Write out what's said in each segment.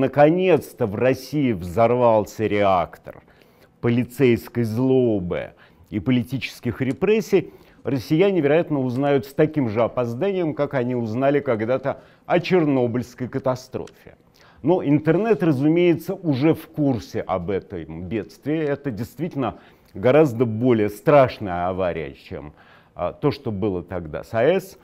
Наконец-то в России взорвался реактор полицейской злобы и политических репрессий. Россияне, вероятно, узнают с таким же опозданием, как они узнали когда-то о Чернобыльской катастрофе. Но интернет, разумеется, уже в курсе об этом бедствии. Это действительно гораздо более страшная авария, чем а, то, что было тогда с АЭС.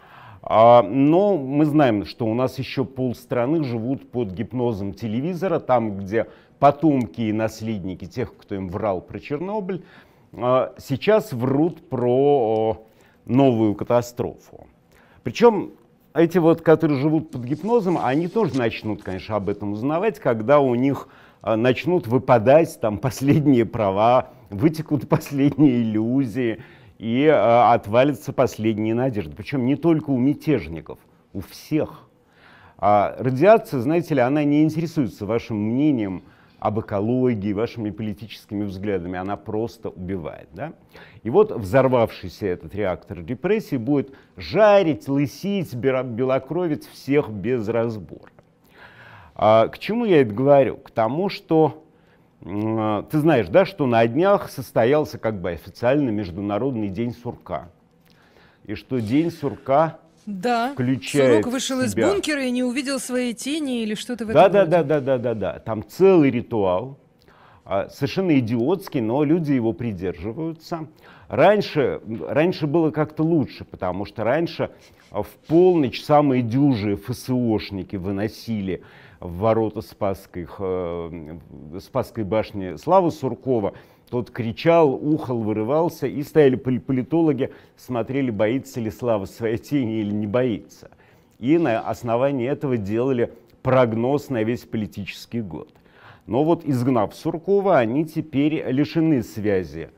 А, но мы знаем, что у нас еще полстраны живут под гипнозом телевизора, там, где потомки и наследники тех, кто им врал про Чернобыль, а, сейчас врут про новую катастрофу. Причем эти вот, которые живут под гипнозом, они тоже начнут, конечно, об этом узнавать, когда у них а, начнут выпадать там последние права, вытекут последние иллюзии, и э, отвалится последняя надежда. Причем не только у мятежников, у всех. А радиация, знаете ли, она не интересуется вашим мнением об экологии, вашими политическими взглядами, она просто убивает. Да? И вот взорвавшийся этот реактор репрессий будет жарить, лысить, белокровить всех без разбора. А, к чему я это говорю? К тому, что а, ты знаешь, да, что на днях состоялся как бы официально Международный день сурка. И что День сурка да. включает Сурок вышел из бункера и не увидел своей тени или что-то в да, этом да, роде. да, да, да, да, да. Там целый ритуал, а, совершенно идиотский, но люди его придерживаются. Раньше, раньше было как-то лучше, потому что раньше а, в полночь самые дюжие ФСОшники выносили в ворота Спасской, э, Спасской башни Славы Суркова. Тот кричал, ухал, вырывался, и стояли политологи, смотрели, боится ли Слава своей тени или не боится. И на основании этого делали прогноз на весь политический год. Но вот изгнав Суркова, они теперь лишены связи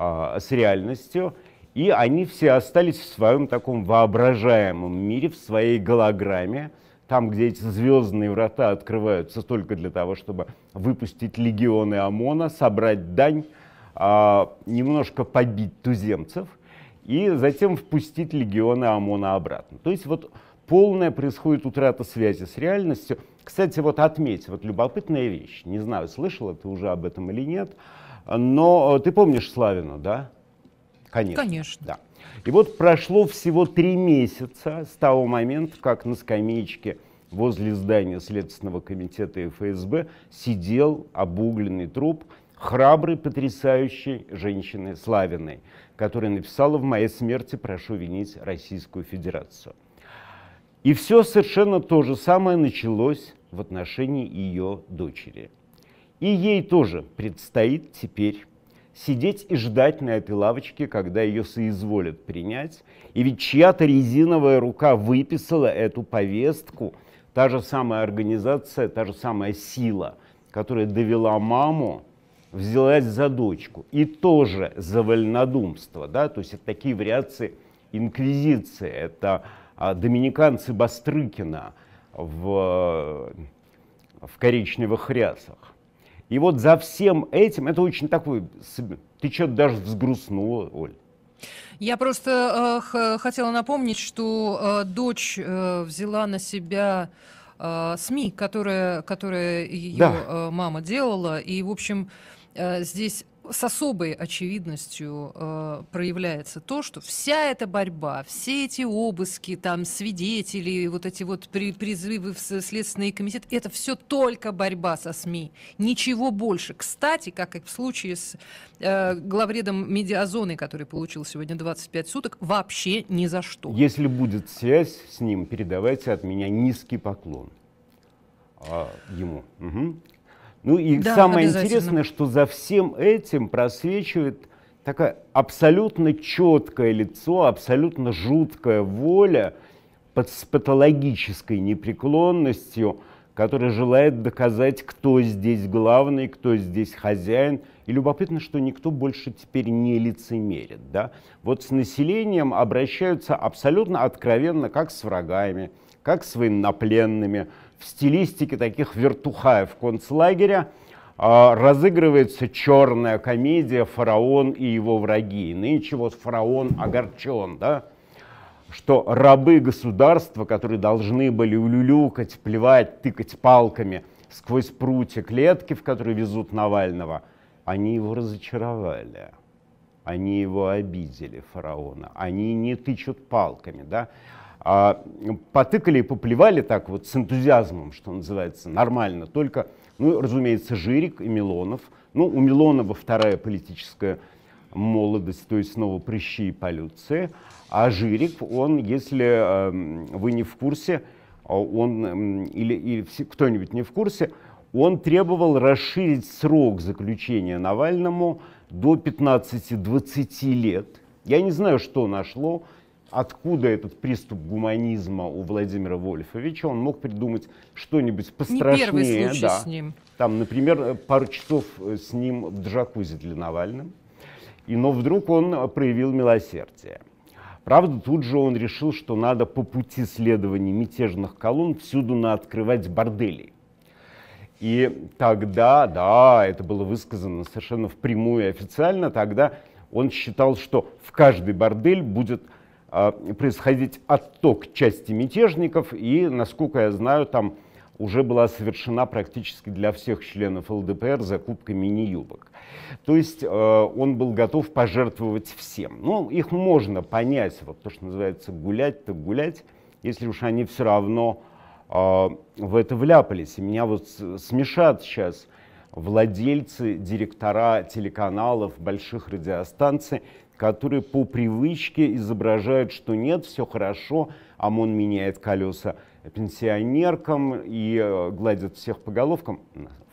а, с реальностью, и они все остались в своем таком воображаемом мире, в своей голограмме, там, где эти звездные врата открываются только для того, чтобы выпустить легионы ОМОНа, собрать дань, а, немножко побить туземцев и затем впустить легионы ОМОНа обратно. То есть вот полная происходит утрата связи с реальностью. Кстати, вот отметь, вот любопытная вещь, не знаю, слышала ты уже об этом или нет, но э, ты помнишь Славину, да? Конечно. Конечно. Да. И вот прошло всего три месяца с того момента, как на скамеечке возле здания Следственного комитета ФСБ сидел обугленный труп храброй, потрясающей женщины Славиной, которая написала «В моей смерти прошу винить Российскую Федерацию». И все совершенно то же самое началось в отношении ее дочери – и ей тоже предстоит теперь сидеть и ждать на этой лавочке, когда ее соизволят принять. И ведь чья-то резиновая рука выписала эту повестку, та же самая организация, та же самая сила, которая довела маму, взялась за дочку. И тоже за вольнодумство. Да? То есть это такие вариации инквизиции. Это а, доминиканцы Бастрыкина в, в коричневых рясах. И вот за всем этим, это очень такой, ты что даже взгрустнула, Оль. Я просто э, хотела напомнить, что э, дочь э, взяла на себя э, СМИ, которая, которая ее да. э, мама делала, и, в общем, э, здесь с особой очевидностью э, проявляется то, что вся эта борьба, все эти обыски, там свидетели, вот эти вот при, призывы в Следственный комитет, это все только борьба со СМИ, ничего больше. Кстати, как и в случае с э, главредом медиазоны, который получил сегодня 25 суток, вообще ни за что. Если будет связь с ним, передавайте от меня низкий поклон а, ему. Угу. Ну и да, самое интересное, что за всем этим просвечивает такая абсолютно четкое лицо, абсолютно жуткая воля под, с патологической непреклонностью, которая желает доказать, кто здесь главный, кто здесь хозяин. И любопытно, что никто больше теперь не лицемерит. Да? Вот с населением обращаются абсолютно откровенно, как с врагами, как с военнопленными, в стилистике таких вертухаев концлагеря а, разыгрывается черная комедия «Фараон и его враги». И нынче вот фараон огорчен, да? что рабы государства, которые должны были улюлюкать, плевать, тыкать палками сквозь прутья клетки, в которые везут Навального, они его разочаровали. Они его обидели, фараона. Они не тычут палками. Да? а потыкали и поплевали так вот с энтузиазмом, что называется, нормально. Только, ну, разумеется, Жирик и Милонов. Ну, у Милонова вторая политическая молодость, то есть снова прыщи и полюции. А Жирик, он, если э, вы не в курсе, а он или, или кто-нибудь не в курсе, он требовал расширить срок заключения Навальному до 15-20 лет. Я не знаю, что нашло откуда этот приступ гуманизма у Владимира Вольфовича. Он мог придумать что-нибудь пострашнее. Не первый случай да. с ним. Там, например, пару часов э, с ним в джакузи для Навального. И, но вдруг он проявил милосердие. Правда, тут же он решил, что надо по пути следования мятежных колонн всюду наоткрывать бордели. И тогда, да, это было высказано совершенно впрямую и официально, тогда он считал, что в каждый бордель будет а, происходить отток части мятежников, и, насколько я знаю, там уже была совершена практически для всех членов ЛДПР закупка мини-юбок. То есть э, он был готов пожертвовать всем. Ну, их можно понять, вот то, что называется гулять, так гулять, если уж они все равно э, в это вляпались. И меня вот смешат сейчас владельцы, директора телеканалов, больших радиостанций, которые по привычке изображают, что нет, все хорошо, ОМОН меняет колеса пенсионеркам и э, гладит всех по головкам.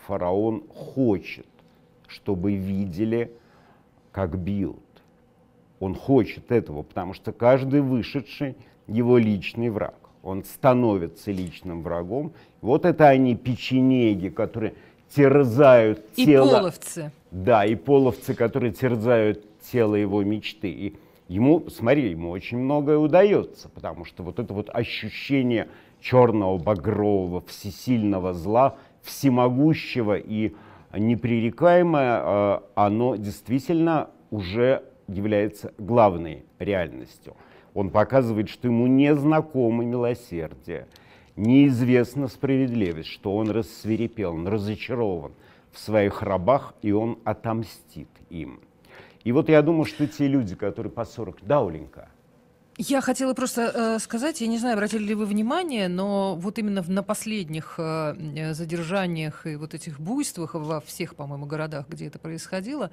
Фараон хочет, чтобы видели, как бьют. Он хочет этого, потому что каждый вышедший его личный враг. Он становится личным врагом. Вот это они печенеги, которые терзают тело. И половцы. Да, и половцы, которые терзают тело его мечты. И ему, смотри, ему очень многое удается, потому что вот это вот ощущение черного, багрового, всесильного зла, всемогущего и непререкаемое, э, оно действительно уже является главной реальностью. Он показывает, что ему не знакомо милосердие, неизвестна справедливость, что он рассверепел, он разочарован в своих рабах, и он отомстит им. И вот я думаю, что те люди, которые по 40, Дауленька, я хотела просто э, сказать, я не знаю, обратили ли вы внимание, но вот именно в на последних э, задержаниях и вот этих буйствах во всех, по-моему, городах, где это происходило,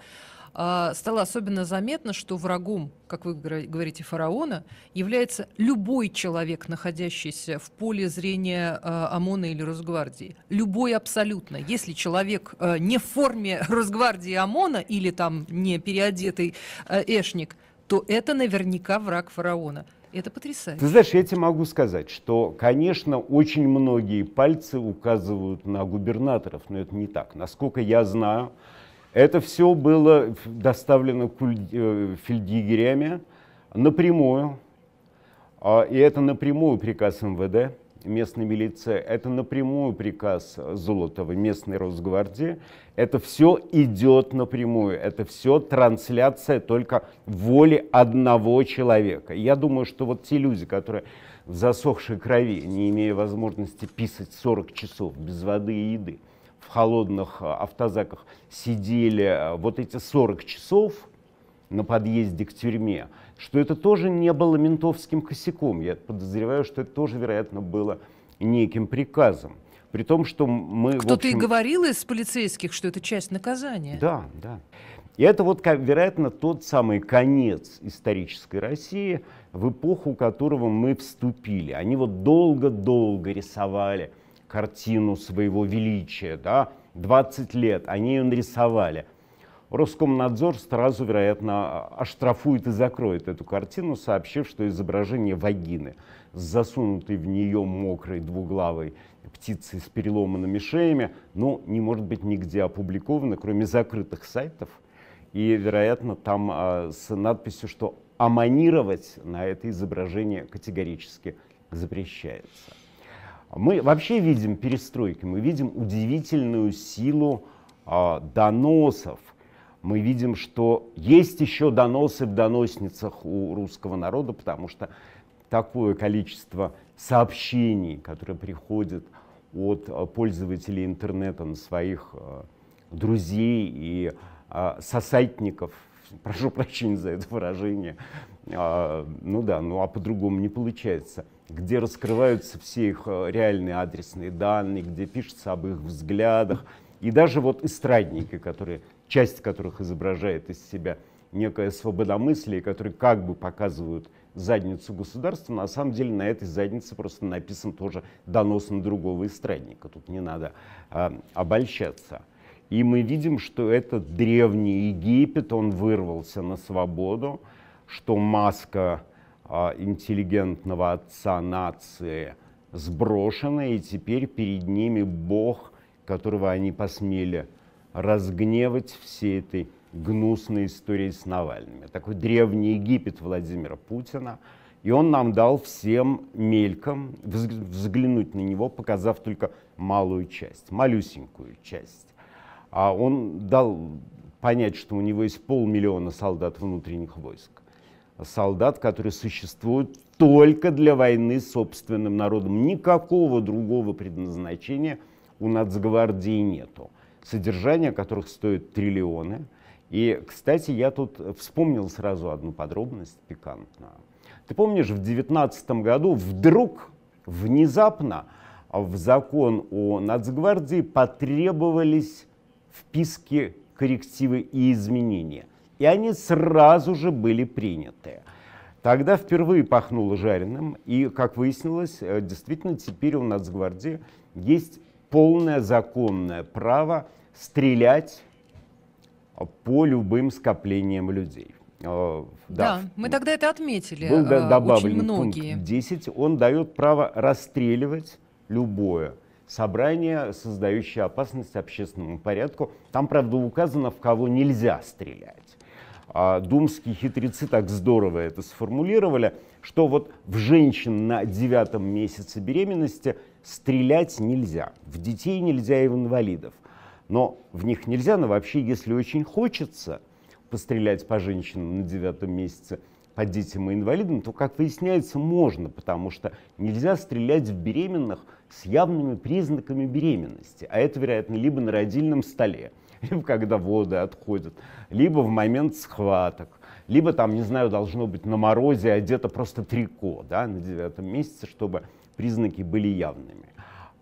а, стало особенно заметно, что врагом, как вы говорите, фараона, является любой человек, находящийся в поле зрения а, ОМОНа или Росгвардии. Любой абсолютно. Если человек а, не в форме Росгвардии ОМОНа или там не переодетый эшник, то это наверняка враг фараона. Это потрясающе. Ты знаешь, я тебе могу сказать, что, конечно, очень многие пальцы указывают на губернаторов, но это не так. Насколько я знаю, это все было доставлено э, фельдъегерями напрямую, а, и это напрямую приказ МВД, местной милиции, это напрямую приказ Золотого местной Росгвардии. Это все идет напрямую, это все трансляция только воли одного человека. Я думаю, что вот те люди, которые в засохшей крови, не имея возможности писать 40 часов без воды и еды, в холодных э, автозаках сидели э, вот эти 40 часов на подъезде к тюрьме, что это тоже не было ментовским косяком. Я подозреваю, что это тоже, вероятно, было неким приказом. При том, что мы... Кто-то общем... и говорил из полицейских, что это часть наказания. Да, да. И это вот, вероятно, тот самый конец исторической России, в эпоху которого мы вступили. Они вот долго-долго рисовали – картину своего величия, да, 20 лет, они ее нарисовали. Роскомнадзор сразу, вероятно, оштрафует и закроет эту картину, сообщив, что изображение вагины с засунутой в нее мокрой двуглавой птицей с переломанными шеями, ну, не может быть нигде опубликовано, кроме закрытых сайтов. И, вероятно, там а, с надписью, что аманировать на это изображение категорически запрещается. Мы вообще видим перестройки, мы видим удивительную силу э, доносов. Мы видим, что есть еще доносы в доносницах у русского народа, потому что такое количество сообщений, которые приходят от а, пользователей интернета на своих э, друзей и э, сосайтников, прошу прощения за это выражение, э, ну да, ну а по-другому не получается – где раскрываются все их э, реальные адресные данные, где пишется об их взглядах. И даже вот эстрадники, которые, часть которых изображает из себя некое свободомыслие, которые как бы показывают задницу государства, на самом деле на этой заднице просто написан тоже донос на другого эстрадника. Тут не надо а, обольщаться. И мы видим, что этот древний Египет, он вырвался на свободу, что маска а, интеллигентного отца нации сброшены, и теперь перед ними Бог, которого они посмели разгневать всей этой гнусной историей с Навальными. Такой древний Египет Владимира Путина. И он нам дал всем мельком взглянуть на него, показав только малую часть, малюсенькую часть. А он дал понять, что у него есть полмиллиона солдат внутренних войск солдат, которые существуют только для войны с собственным народом. Никакого другого предназначения у нацгвардии нету, содержание которых стоит триллионы. И, кстати, я тут вспомнил сразу одну подробность пикантную. Ты помнишь, в 19 году вдруг, внезапно, в закон о нацгвардии потребовались вписки, коррективы и изменения и они сразу же были приняты. Тогда впервые пахнуло жареным, и, как выяснилось, э, действительно теперь у нас в гвардии есть полное законное право стрелять э, по любым скоплениям людей. Э, да, да мы тогда это отметили. Был добавлен очень многие. пункт 10. Он дает право расстреливать любое собрание, создающее опасность общественному порядку. Там, правда, указано, в кого нельзя стрелять а думские хитрецы так здорово это сформулировали, что вот в женщин на девятом месяце беременности стрелять нельзя, в детей нельзя и в инвалидов. Но в них нельзя, но вообще, если очень хочется пострелять по женщинам на девятом месяце, по детям и инвалидам, то, как выясняется, можно, потому что нельзя стрелять в беременных с явными признаками беременности, а это, вероятно, либо на родильном столе – либо когда воды отходят, либо в момент схваток, либо там, не знаю, должно быть на морозе одето просто трико да, на девятом месяце, чтобы признаки были явными.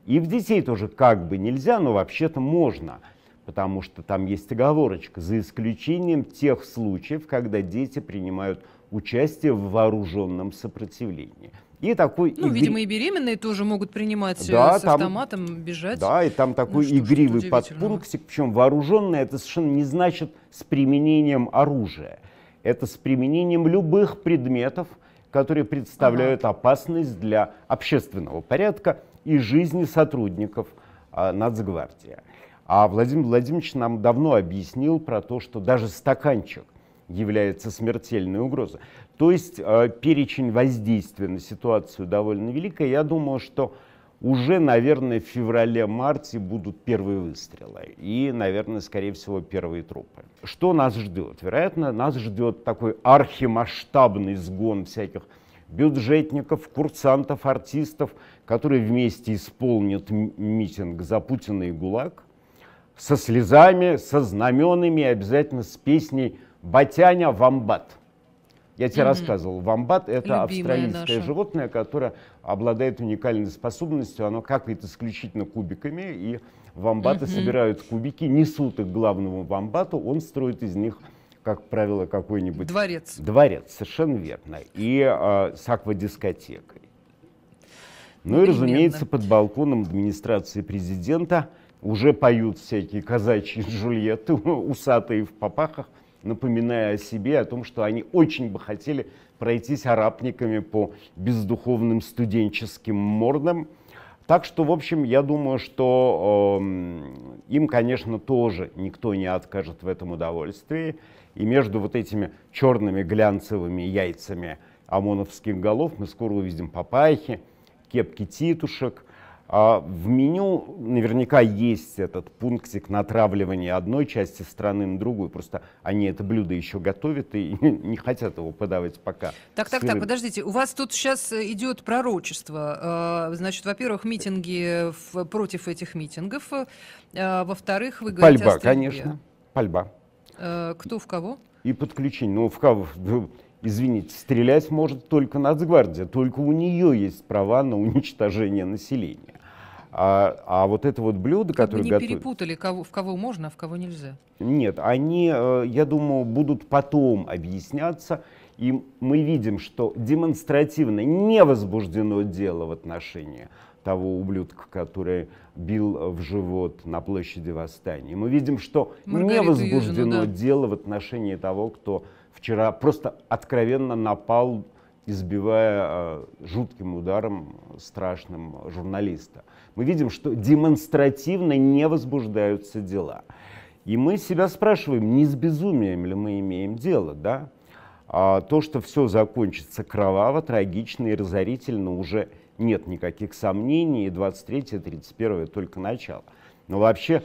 И в детей тоже как бы нельзя, но вообще-то можно, потому что там есть оговорочка, за исключением тех случаев, когда дети принимают участие в вооруженном сопротивлении. И такой ну, игр... видимо, и беременные тоже могут принимать да, с там... автоматом, бежать. Да, и там такой ну, игривый что, ну. подпунктик, причем вооруженный, это совершенно не значит с применением оружия. Это с применением любых предметов, которые представляют ага. опасность для общественного порядка и жизни сотрудников а, Нацгвардии. А Владимир Владимирович нам давно объяснил про то, что даже стаканчик является смертельной угрозой. То есть э, перечень воздействия на ситуацию довольно велик, я думаю, что уже, наверное, в феврале-марте будут первые выстрелы и, наверное, скорее всего, первые трупы. Что нас ждет? Вероятно, нас ждет такой архимасштабный сгон всяких бюджетников, курсантов, артистов, которые вместе исполнят митинг за Путина и ГУЛАГ со слезами, со знаменами и обязательно с песней «Батяня, вамбат». Я тебе mm-hmm. рассказывал, вомбат – это Любимое австралийское наше. животное, которое обладает уникальной способностью. Оно какает исключительно кубиками, и вомбаты mm-hmm. собирают кубики, несут их главному вомбату, он строит из них как правило, какой-нибудь... Дворец. Дворец, совершенно верно. И э, с аквадискотекой. Ну и, разумеется, под балконом администрации президента уже поют всякие казачьи джульетты, усатые в попахах напоминая о себе, о том, что они очень бы хотели пройтись арабниками по бездуховным студенческим мордам. Так что, в общем, я думаю, что э, им, конечно, тоже никто не откажет в этом удовольствии. И между вот этими черными глянцевыми яйцами ОМОНовских голов мы скоро увидим папахи, кепки титушек – а в меню наверняка есть этот пунктик натравливания одной части страны на другую. Просто они это блюдо еще готовят и не хотят его подавать пока. Так, так, так, подождите. У вас тут сейчас э, идет пророчество. Э, значит, во-первых, митинги против этих митингов. Э, во-вторых, вы говорите Пальба, о конечно. Пальба. Кто в кого? И подключение. Ну, в кого? Ну, извините, стрелять может только Нацгвардия, только у нее есть права на уничтожение населения. А, а вот это вот блюдо, как которое... Бы не перепутали, кого, в кого можно, а в кого нельзя. Нет, они, э, я думаю, будут потом объясняться. И мы видим, что демонстративно не возбуждено дело в отношении того ублюдка, который бил в живот на площади восстания. Мы видим, что Маргариту не возбуждено Южину, да. дело в отношении того, кто вчера просто откровенно напал избивая а, жутким ударом страшным журналиста. Мы видим, что демонстративно не возбуждаются дела. И мы себя спрашиваем, не с безумием ли мы имеем дело, да? А то, что все закончится кроваво, трагично и разорительно, уже нет никаких сомнений, и 23-31 только начало. Но вообще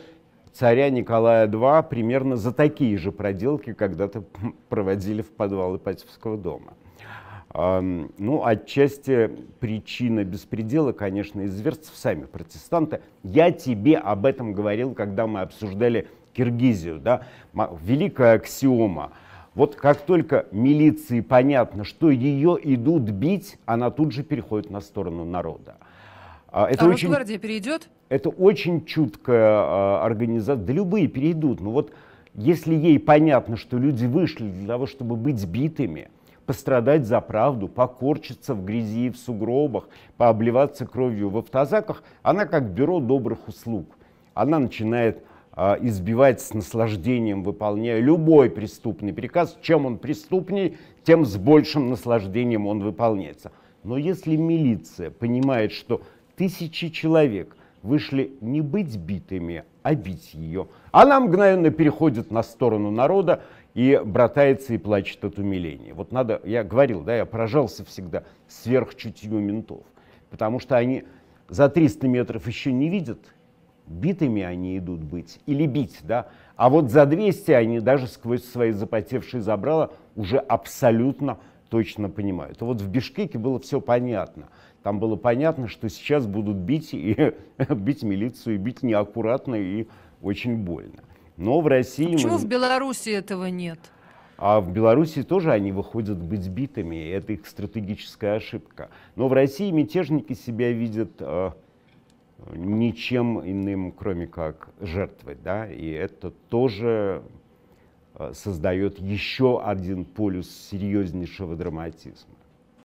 царя Николая II примерно за такие же проделки когда-то проводили в подвалы Патевского дома. Ну, отчасти причина беспредела, конечно, из зверств сами протестанты. Я тебе об этом говорил, когда мы обсуждали Киргизию, да, великая аксиома. Вот как только милиции понятно, что ее идут бить, она тут же переходит на сторону народа. А, это а очень, Росгвардия перейдет? Это очень чуткая а, организация. Да любые перейдут. Но ну вот если ей понятно, что люди вышли для того, чтобы быть битыми – пострадать за правду, покорчиться в грязи и в сугробах, пообливаться кровью в автозаках, она как бюро добрых услуг. Она начинает а, избивать с наслаждением, выполняя любой преступный приказ. Чем он преступней, тем с большим наслаждением он выполняется. Но если милиция понимает, что тысячи человек вышли не быть битыми, а бить ее, она мгновенно переходит на сторону народа и братается и плачет от умиления. Вот надо, я говорил, да, я поражался всегда сверхчутью ментов, потому что они за 300 метров еще не видят, битыми они идут быть или бить, да, а вот за 200 они даже сквозь свои запотевшие забрала уже абсолютно точно понимают. вот в Бишкеке было все понятно. Там было понятно, что сейчас будут бить, и, бить милицию, и бить неаккуратно и очень больно. Но в России... Почему мы... в Беларуси этого нет? А в Беларуси тоже они выходят быть сбитыми, это их стратегическая ошибка. Но в России мятежники себя видят э, ничем иным, кроме как жертвой, да, и это тоже э, создает еще один полюс серьезнейшего драматизма.